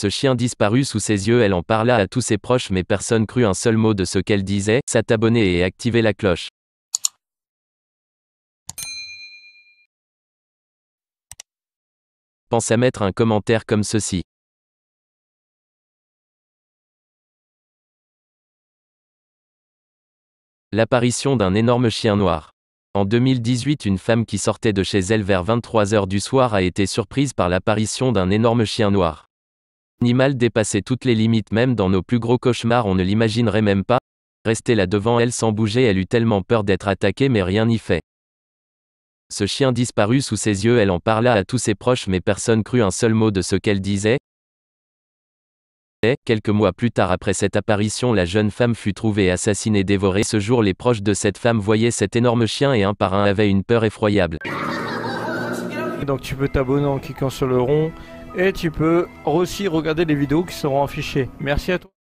Ce chien disparut sous ses yeux, elle en parla à tous ses proches mais personne crut un seul mot de ce qu'elle disait, s'abonner et activer la cloche. Pense à mettre un commentaire comme ceci. L'apparition d'un énorme chien noir. En 2018, une femme qui sortait de chez elle vers 23h du soir a été surprise par l'apparition d'un énorme chien noir mal dépassait toutes les limites même dans nos plus gros cauchemars on ne l'imaginerait même pas, Rester là devant elle sans bouger elle eut tellement peur d'être attaquée mais rien n'y fait. Ce chien disparut sous ses yeux elle en parla à tous ses proches mais personne crut un seul mot de ce qu'elle disait. Et, quelques mois plus tard après cette apparition la jeune femme fut trouvée assassinée dévorée ce jour les proches de cette femme voyaient cet énorme chien et un par un avaient une peur effroyable. Donc tu peux t'abonner en cliquant sur le rond et tu peux aussi regarder les vidéos qui seront affichées. Merci à toi.